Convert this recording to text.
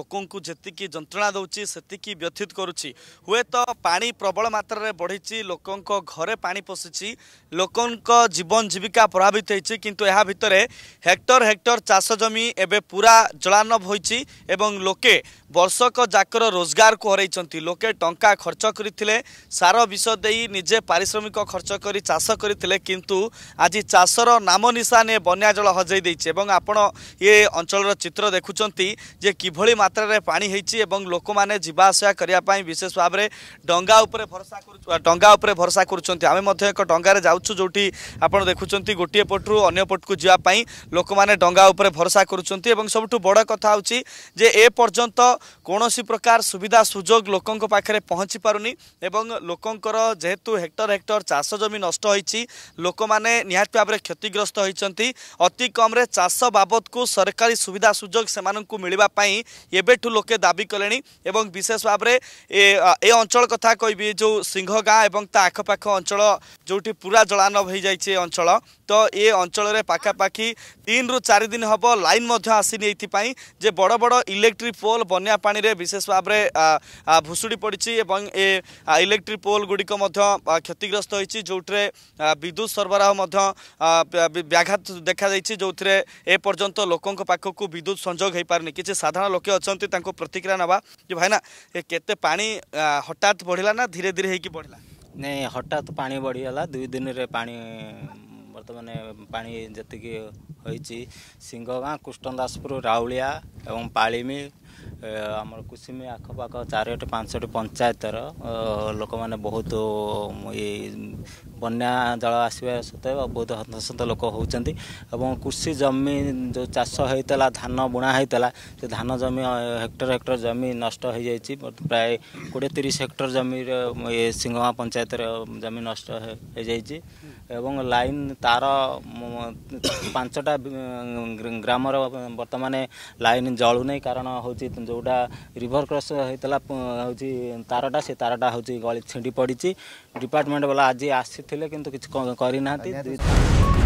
ଲୋକଙ୍କୁ ଯେତିକି ଯନ୍ତ୍ରଣା ଦେଉଛି ସେତିକି ବ୍ୟଥିତ କରୁଛି ହୁଏତ ପାଣି ପ୍ରବଳ ମାତ୍ରାରେ ବଢ଼ିଛି ଲୋକଙ୍କ ଘରେ ପାଣି ପଶିଛି ଲୋକଙ୍କ ଜୀବନ ଜୀବିକା ପ୍ରଭାବିତ ହୋଇଛି କିନ୍ତୁ ଏହା ଭିତରେ ହେକ୍ଟର ହେକ୍ଟର ଚାଷ ଜମି ଏବେ ପୁରା ଜଳାନବ ହୋଇଛି ଏବଂ ଲୋକେ ବର୍ଷକ ଯାକର ରୋଜଗାରକୁ ହରାଇଛନ୍ତି ଲୋକେ ଟଙ୍କା ଖର୍ଚ୍ଚ କରିଥିଲେ ସାର ବିଷ ଦେଇ ନିଜେ ପାରିଶ୍ରମିକ ଖର୍ଚ୍ଚ କରି ଚାଷ କରିଥିଲେ କିନ୍ତୁ ଆଜି ଚାଷର ନାମ ନିଶାନ ଏ ବନ୍ୟା ଜଳ ହଜାଇ ଦେଇଛି ଏବଂ ଆପଣ ଏ ଅଞ୍ଚଳର ଚିତ୍ର ଦେଖୁଛନ୍ତି ଯେ କିଭଳି ମାତ୍ରାରେ ପାଣି ହେଇଛି ଏବଂ ଲୋକମାନେ ଯିବା ଆସିବା କରିବା ପାଇଁ ବିଶେଷ ଭାବରେ ଡଙ୍ଗା ଉପରେ ଭରସା କରୁ ଡଙ୍ଗା ଉପରେ ଭରସା କରୁଛନ୍ତି ଆମେ ମଧ୍ୟ ଏକ ଡଙ୍ଗାରେ ଯାଉଛୁ ଯେଉଁଠି ଆପଣ ଦେଖୁଛନ୍ତି ଗୋଟିଏ ପଟରୁ ଅନ୍ୟ ପଟକୁ ଯିବା ପାଇଁ ଲୋକମାନେ ଡଙ୍ଗା ଉପରେ ଭରସା କରୁଛନ୍ତି ଏବଂ ସବୁଠୁ ବଡ଼ କଥା ହେଉଛି ଯେ ଏ ପର୍ଯ୍ୟନ୍ତ କୌଣସି ପ୍ରକାର ସୁବିଧା ସୁଯୋଗ ଲୋକଙ୍କ ପାଖରେ ପହଞ୍ଚି ପାରୁନି ଏବଂ ଲୋକଙ୍କର ଯେହେତୁ ହେକ୍ଟର ହେକ୍ଟର ଚାଷ ଜମି ନଷ୍ଟ ହୋଇଛି ଲୋକମାନେ ନିହାତି ଭାବରେ କ୍ଷତିଗ୍ରସ୍ତ ହୋଇଛନ୍ତି ଅତି କମ୍ରେ ଚାଷ ବାବଦକୁ ସରକାରୀ ସୁବିଧା ସୁଯୋଗ ସେମାନଙ୍କୁ ମିଳିବା ପାଇଁ এবেঠু লোকে দাবি কলে এবং বিশেষ ভাবে এ অঞ্চল কথা কবি যে সিংহ গাঁ এবং তা আখপাখ অঞ্চল যেটি পুরা জলানব হয়ে যাই এ অঞ্চল তো এ অঞ্চলের পাখাপাখি তিন রু চারি দিন হব লাইন আসিনি এইপাই যে বড় বড় ইলেকট্রি পোল বন্যা পাণে বিশেষ ভাবে ভুষুড়ি পড়ছে এবং এ ইলেকট্রি পোল গুড়ি ক্ষতিগ্রস্ত হয়েছে যেটি বিদ্যুৎ সরবরাহ ব্যাঘাত দেখা যাই যে এ পর্যন্ত লোক পাখক বিদ্যুৎ সংযোগ হয়ে পারে কিছু সাধারণ লোকে অনেক তাঁর প্রতিক্রিয়া নেওয়া যে ভাইনা কেতে পা হঠাৎ বড়া না ধীরে ধীরে হয়েকি বড়া ନାଇଁ ହଠାତ୍ ପାଣି ବଢ଼ିଗଲା ଦୁଇ ଦିନରେ ପାଣି ବର୍ତ୍ତମାନ ପାଣି ଯେତିକି ହୋଇଛି ସିଂହଗାଁ କୁଷ୍ଣଦାସପୁର ରାଉଳିଆ ଏବଂ ପାଳିମି ଆମର କୁସୁମୀ ଆଖପାଖ ଚାରିଗୋଟି ପାଞ୍ଚଟି ପଞ୍ଚାୟତର ଲୋକମାନେ ବହୁତ ଏଇ ବନ୍ୟା ଜଳ ଆସିବା ସତ୍ତ୍ୱେ ବହୁତ ହନ୍ତସନ୍ତ ଲୋକ ହେଉଛନ୍ତି ଏବଂ କୃଷି ଜମି ଯେଉଁ ଚାଷ ହୋଇଥିଲା ଧାନ ବୁଣା ହୋଇଥିଲା ସେ ଧାନ ଜମି ହେକ୍ଟର ହେକ୍ଟର ଜମି ନଷ୍ଟ ହୋଇଯାଇଛି ପ୍ରାୟ କୋଡ଼ିଏ ତିରିଶ ହେକ୍ଟର ଜମିର ସିଂହମା ପଞ୍ଚାୟତରେ ଜମି ନଷ୍ଟ ହୋଇଯାଇଛି ଏବଂ ଲାଇନ୍ ତାର ପାଞ୍ଚଟା ଗ୍ରାମର ବର୍ତ୍ତମାନ ଲାଇନ୍ ଜଳୁନାହିଁ କାରଣ ହେଉଛି ଯେଉଁଟା ରିଭର୍ କ୍ରସ୍ ହେଇଥିଲା ହେଉଛି ତାରଟା ସେ ତାରଟା ହେଉଛି ଗଳି ଛିଣ୍ଡି ପଡ଼ିଛି ଡିପାର୍ଟମେଣ୍ଟ ବାଲା ଆଜି ଆସିଥିଲେ କିନ୍ତୁ କିଛି କରିନାହାନ୍ତି